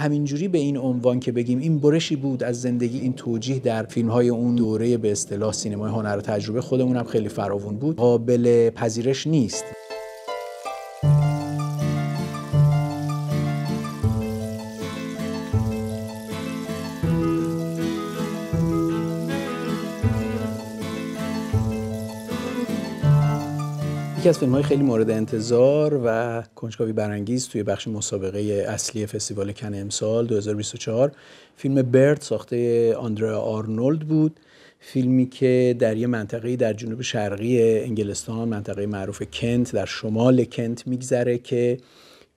همینجوری به این عنوان که بگیم این برشی بود از زندگی این توجیه در فیلم های اون دوره به اصطلاح سینمای هنر و تجربه خودمون هم خیلی فراوون بود قابل پذیرش نیست یکی از فیلم های خیلی مورد انتظار و کنجکاوی برانگیز توی بخش مسابقه اصلی فستیوال کن امسال 2024 فیلم برد ساخته آندرا آرنولد بود فیلمی که در یه منطقه در جنوب شرقی انگلستان منطقه معروف کنت در شمال کنت میگذره که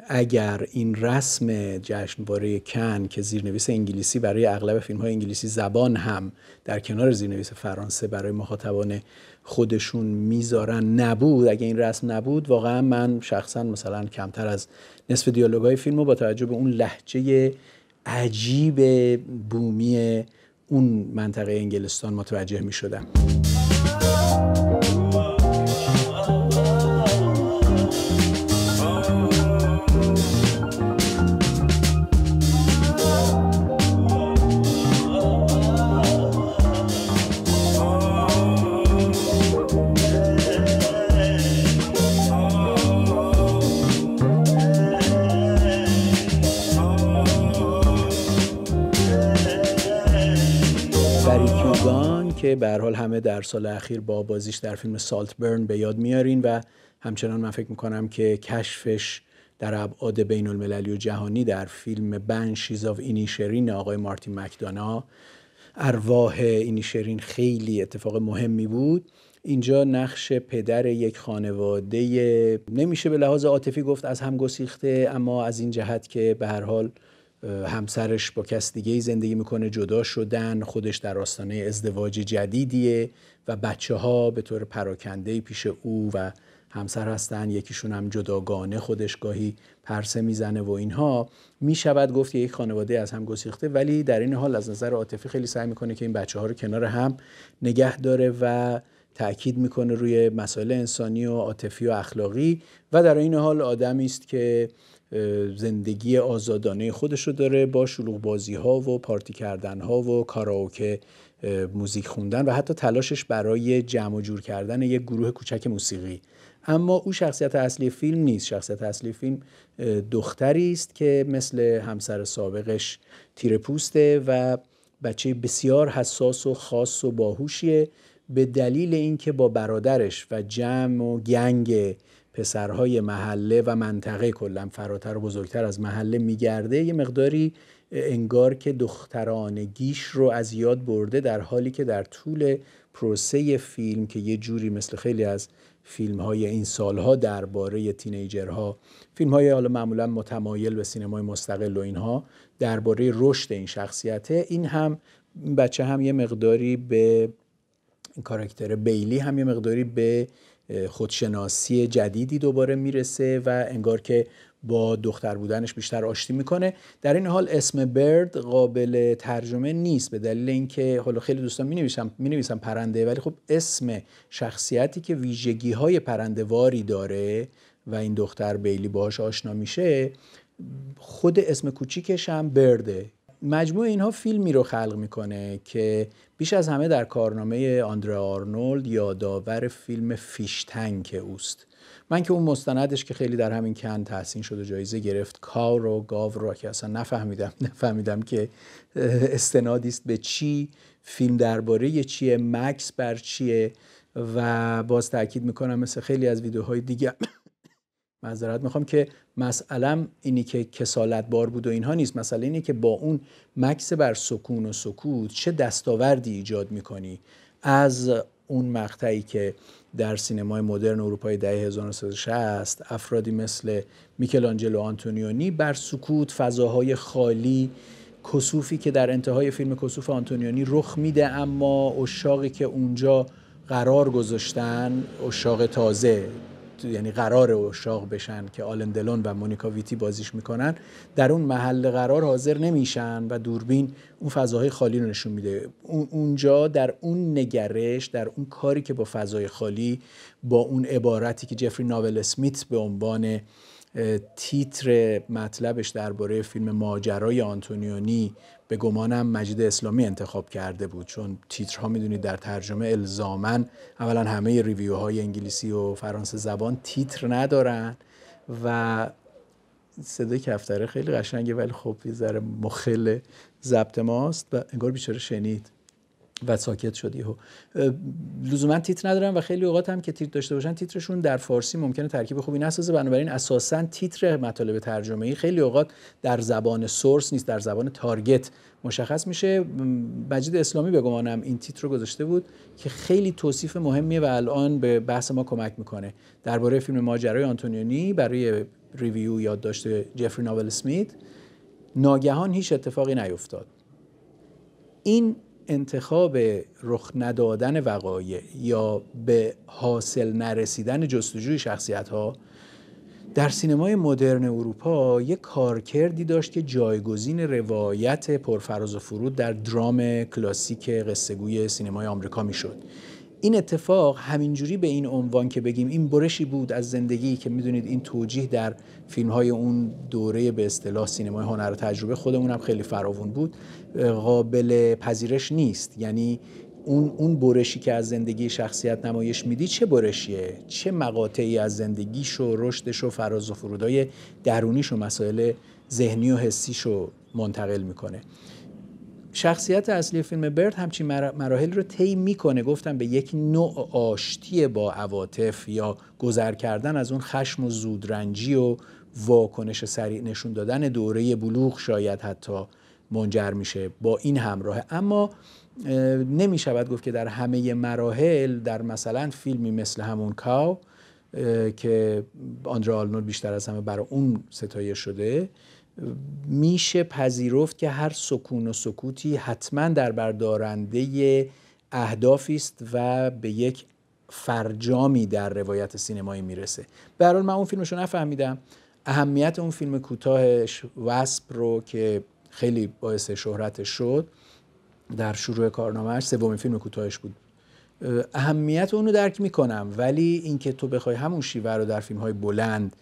اگر این رسم جشنواره کن که زیرنویس انگلیسی برای اغلب فیلم های انگلیسی زبان هم در کنار زیرنویس فرانسه برای مخاطبان خودشون میذارن نبود اگر این رسم نبود واقعا من شخصا مثلا کمتر از نصف دیالوگ های فیلم رو با توجه به اون لحجه عجیب بومی اون منطقه انگلستان متوجه می شدم. گری که به حال همه در سال اخیر با بازیش در فیلم سالت برن به یاد میارین و همچنان من فکر میکنم که کشفش در ابعاد بین المللی و جهانی در فیلم بنشیز آف اینیشرین آقای مارتین مکدانا ارواح اینیشرین خیلی اتفاق مهمی بود اینجا نقش پدر یک خانواده نمیشه به لحاظ عاطفی گفت از هم گسیخته اما از این جهت که به هر حال همسرش با کس دیگه زندگی میکنه جدا شدن خودش در آستانه ازدواج جدیدیه و بچه ها به طور پراکنده پیش او و همسر هستن یکیشون هم جداگانه خودش گاهی پرسه میزنه و اینها میشود گفت یک خانواده از هم گسیخته ولی در این حال از نظر عاطفی خیلی سعی میکنه که این بچه ها رو کنار هم نگه داره و تاکید میکنه روی مسائل انسانی و عاطفی و اخلاقی و در این حال آدمی است که زندگی آزادانه خودشو داره با شلوغ بازی ها و پارتی کردن ها و کاراوکه موزیک خوندن و حتی تلاشش برای جمع و جور کردن یک گروه کوچک موسیقی اما او شخصیت اصلی فیلم نیست شخصیت اصلی فیلم دختری است که مثل همسر سابقش تیره پوسته و بچه بسیار حساس و خاص و باهوشیه به دلیل اینکه با برادرش و جمع و گنگ پسرهای محله و منطقه کلا فراتر و بزرگتر از محله میگرده یه مقداری انگار که گیش رو از یاد برده در حالی که در طول پروسه فیلم که یه جوری مثل خیلی از فیلم های این سالها درباره تینیجرها فیلم های حالا معمولا متمایل به سینمای مستقل و اینها درباره رشد این شخصیته این هم بچه هم یه مقداری به کاراکتر بیلی هم یه مقداری به خودشناسی جدیدی دوباره میرسه و انگار که با دختر بودنش بیشتر آشتی میکنه در این حال اسم برد قابل ترجمه نیست به دلیل اینکه حالا خیلی دوستان می نویسم, می پرنده ولی خب اسم شخصیتی که ویژگی های پرنده واری داره و این دختر بیلی باهاش آشنا میشه خود اسم کوچیکش هم برده مجموع اینها فیلمی رو خلق میکنه که بیش از همه در کارنامه آندره آرنولد یادآور فیلم فیشتنک اوست من که اون مستندش که خیلی در همین کن تحسین شد و جایزه گرفت کار و گاو را که اصلا نفهمیدم نفهمیدم که استنادی است به چی فیلم درباره چیه مکس بر چیه و باز تاکید میکنم مثل خیلی از ویدیوهای دیگه معذرت میخوام که مسئلم اینی که کسالت بار بود و اینها نیست مسئله اینه که با اون مکس بر سکون و سکوت چه دستاوردی ایجاد میکنی از اون مقطعی که در سینمای مدرن اروپای دهه 1960 افرادی مثل میکلانجلو آنتونیونی بر سکوت فضاهای خالی کسوفی که در انتهای فیلم کسوف آنتونیونی رخ میده اما اشاقی که اونجا قرار گذاشتن اشاق تازه یعنی قرار اشاق بشن که آلن دلون و مونیکا ویتی بازیش میکنن در اون محل قرار حاضر نمیشن و دوربین اون فضاهای خالی رو نشون میده اونجا در اون نگرش در اون کاری که با فضای خالی با اون عبارتی که جفری ناول اسمیت به عنوان تیتر مطلبش درباره فیلم ماجرای آنتونیونی به گمانم مجید اسلامی انتخاب کرده بود چون تیترها میدونید در ترجمه الزامن اولا همه های انگلیسی و فرانسه زبان تیتر ندارن و صدای کفتره خیلی قشنگه ولی خب یه ذره مخل ضبط ماست و انگار بیچاره شنید و ساکت شد ها لزوما تیتر ندارن و خیلی اوقات هم که تیتر داشته باشن تیترشون در فارسی ممکنه ترکیب خوبی نسازه بنابراین اساسا تیتر مطالب ترجمه ای خیلی اوقات در زبان سورس نیست در زبان تارگت مشخص میشه مجید اسلامی به گمانم این تیتر رو گذاشته بود که خیلی توصیف مهمیه و الان به بحث ما کمک میکنه درباره فیلم ماجرای آنتونیونی برای ریویو یادداشت جفری ناول اسمیت ناگهان هیچ اتفاقی نیفتاد این انتخاب رخ ندادن وقایع یا به حاصل نرسیدن جستجوی شخصیت ها در سینمای مدرن اروپا یک کارکردی داشت که جایگزین روایت پرفراز و فرود در درام کلاسیک قصهگوی سینمای آمریکا میشد این اتفاق همینجوری به این عنوان که بگیم این برشی بود از زندگی که میدونید این توجیه در فیلم های اون دوره به اصطلاح سینمای هنر و تجربه خودمون هم خیلی فراوون بود قابل پذیرش نیست یعنی اون اون برشی که از زندگی شخصیت نمایش میدی چه برشیه چه مقاطعی از زندگیش و رشدش و فراز و فرودای درونیش و مسائل ذهنی و حسیش رو منتقل میکنه شخصیت اصلی فیلم برد همچین مراحل رو طی میکنه گفتم به یک نوع آشتی با عواطف یا گذر کردن از اون خشم و زودرنجی و واکنش سریع نشون دادن دوره بلوغ شاید حتی منجر میشه با این همراه اما نمی گفت که در همه مراحل در مثلا فیلمی مثل همون کاو که آندرا آلنور بیشتر از همه برای اون ستایش شده میشه پذیرفت که هر سکون و سکوتی حتما در بردارنده اهدافی است و به یک فرجامی در روایت سینمایی میرسه به من اون فیلمش رو نفهمیدم اهمیت اون فیلم کوتاهش وسب رو که خیلی باعث شهرتش شد در شروع کارنامهش سومین فیلم کوتاهش بود اهمیت اون رو درک میکنم ولی اینکه تو بخوای همون شیوه رو در فیلم های بلند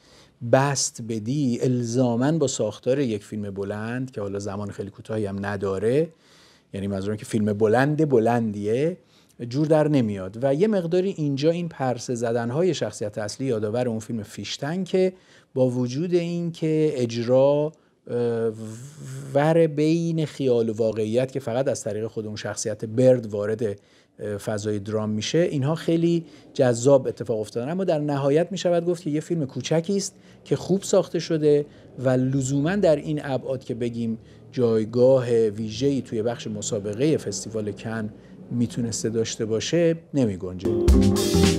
بست بدی الزامن با ساختار یک فیلم بلند که حالا زمان خیلی کوتاهی هم نداره یعنی منظورم که فیلم بلند بلندیه جور در نمیاد و یه مقداری اینجا این پرسه زدنهای شخصیت اصلی یادآور اون فیلم فیشتن که با وجود این که اجرا ور بین خیال و واقعیت که فقط از طریق خود اون شخصیت برد وارد فضای درام میشه اینها خیلی جذاب اتفاق افتادن اما در نهایت میشود گفت که یه فیلم کوچکی است که خوب ساخته شده و لزوما در این ابعاد که بگیم جایگاه ویژه‌ای توی بخش مسابقه فستیوال کن میتونسته داشته باشه نمی